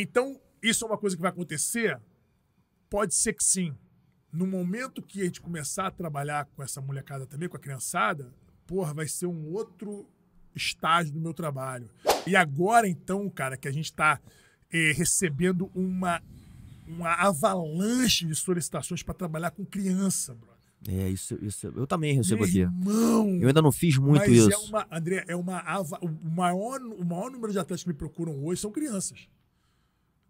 Então, isso é uma coisa que vai acontecer? Pode ser que sim. No momento que a gente começar a trabalhar com essa molecada também, com a criançada, porra, vai ser um outro estágio do meu trabalho. E agora, então, cara, que a gente está eh, recebendo uma, uma avalanche de solicitações para trabalhar com criança, bro. É, isso, isso eu também recebo Meu aqui. Irmão, eu ainda não fiz muito é isso. É uma, André, é uma. O maior, o maior número de atletas que me procuram hoje são crianças.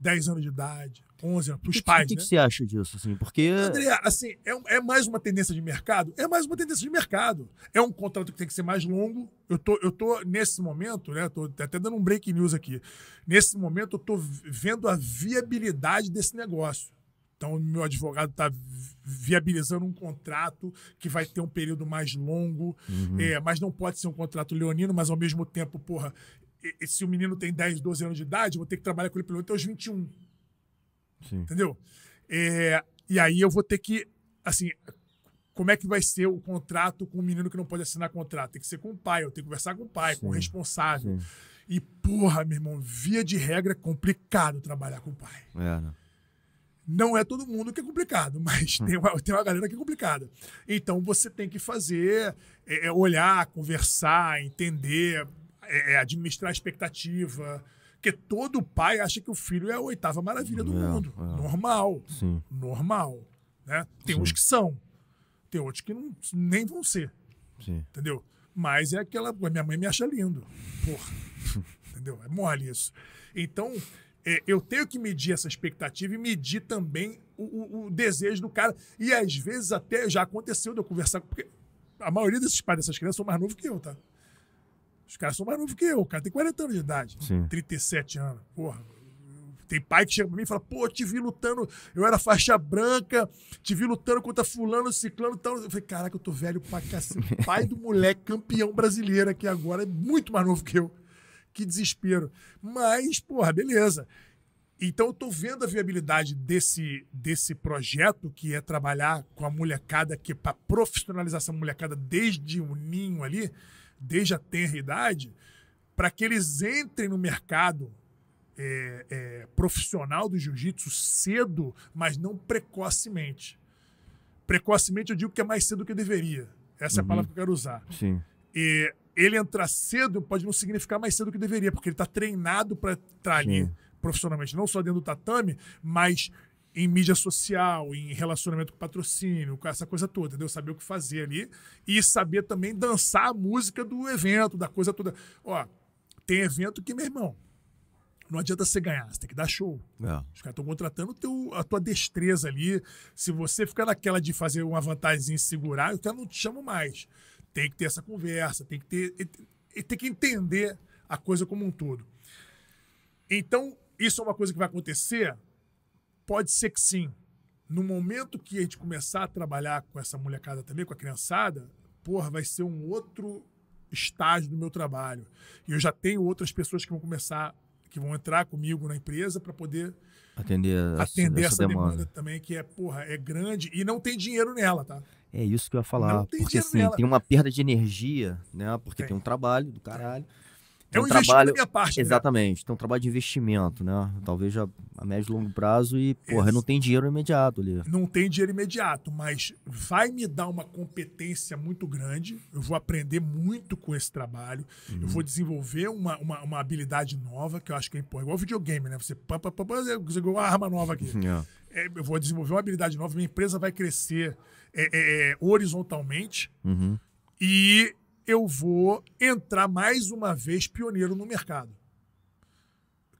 10 anos de idade, 11 anos, para os pais. O que, né? que, você acha disso? Assim? Porque... André, assim, é, é, mais uma tendência de mercado? É mais uma tendência de mercado. É um contrato que tem que ser mais longo. Eu tô, eu tô nesse momento, né? Tô até dando um break news aqui. Nesse momento, eu tô vendo a viabilidade desse negócio. Então, meu advogado está viabilizando um contrato que vai ter um período mais longo, uhum. é, mas não pode ser um contrato leonino, mas ao mesmo tempo, porra, e, se o menino tem 10, 12 anos de idade, eu vou ter que trabalhar com ele pelo menos até os 21. Sim. Entendeu? É, e aí eu vou ter que, assim, como é que vai ser o contrato com o menino que não pode assinar contrato? Tem que ser com o pai, eu tenho que conversar com o pai, sim, com o responsável. Sim. E, porra, meu irmão, via de regra, é complicado trabalhar com o pai. É, né? Não é todo mundo que é complicado, mas hum. tem, uma, tem uma galera que é complicada. Então você tem que fazer, é, é olhar, conversar, entender, é, é, administrar a expectativa. Porque todo pai acha que o filho é a oitava maravilha do é, mundo. É. Normal. Sim. Normal. Né? Tem Sim. uns que são. Tem outros que não, nem vão ser. Sim. Entendeu? Mas é aquela. Minha mãe me acha lindo. Porra. entendeu? É mole isso. Então, é, eu tenho que medir essa expectativa e medir também o, o, o, desejo do cara. E às vezes até já aconteceu de eu conversar. Porque a maioria desses pais dessas crianças são mais novos que eu, tá? Os caras são mais novos que eu. O cara tem 40 anos de idade. Sim. 37 anos. Porra. Tem pai que chega pra mim e fala, pô, te vi lutando, eu era faixa branca, te vi lutando contra fulano, ciclano e tal. Eu falei, caraca, eu tô velho pra cacete. Pai do moleque campeão brasileiro aqui agora, é muito mais novo que eu. Que desespero. Mas, porra, beleza. Então eu estou vendo a viabilidade desse, desse projeto, que é trabalhar com a molecada, que é para profissionalização a molecada desde o ninho ali, desde a tenra idade, para que eles entrem no mercado é, é, profissional do jiu-jitsu cedo, mas não precocemente. Precocemente eu digo que é mais cedo do que deveria. Essa uhum. é a uhum. palavra que eu quero usar. Sim. E ele entrar cedo pode não significar mais cedo do que deveria, porque ele está treinado para entrar tá ali profissionalmente, não só dentro do tatame, mas em mídia social, em relacionamento com patrocínio, com essa coisa toda, entendeu? Saber o que fazer ali e saber também dançar a música do evento, da coisa toda. Ó, tem evento que, meu irmão, não adianta você ganhar, você tem que dar show. É. Os caras estão contratando teu, a tua destreza ali. Se você ficar naquela de fazer uma vantagem segurar, o cara não te chama mais. Tem que ter essa conversa, tem que ter. Tem que entender a coisa como um todo. Então, isso é uma coisa que vai acontecer? Pode ser que sim. No momento que a gente começar a trabalhar com essa molecada também, com a criançada, porra, vai ser um outro estágio do meu trabalho. E eu já tenho outras pessoas que vão começar, que vão entrar comigo na empresa para poder atender, atender essa, essa demanda. demanda. também, que é, porra, é grande e não tem dinheiro nela, tá? É isso que eu ia falar. Não tem porque assim, nela. tem uma perda de energia, né? Porque tem, tem um trabalho do caralho. É tem então, é um, trabalho, minha parte. Né? Exatamente. Né? Então, tem um trabalho de investimento, né? Talvez a, a médio e longo prazo e, porra, não tem dinheiro imediato ali. Não tem dinheiro imediato, mas vai me dar uma competência muito grande. Eu vou aprender muito com esse trabalho. Uhum. Eu vou uhum. desenvolver uma, uma, uma, habilidade nova, que eu acho que é importante. Igual videogame, né? Você pá, pá, pá, pá, uma arma nova aqui. Yeah. É. é, eu vou desenvolver uma habilidade nova, minha empresa vai crescer é, é, é horizontalmente. Uhum. E eu vou entrar mais uma vez pioneiro no mercado.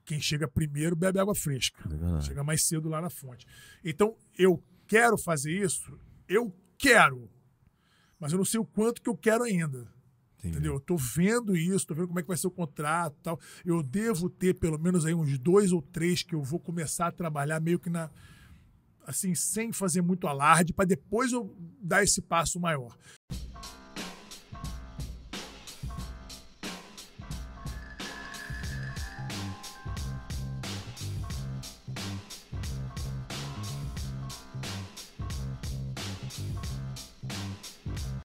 Quem chega primeiro bebe água fresca. É chega mais cedo lá na fonte. Então, eu quero fazer isso? Eu quero. Mas eu não sei o quanto que eu quero ainda. Entendi. Entendeu? Eu tô vendo isso, tô vendo como é que vai ser o contrato tal. Eu devo ter pelo menos aí uns dois ou três que eu vou começar a trabalhar meio que na assim, sem fazer muito alarde, para depois eu dar esse passo maior.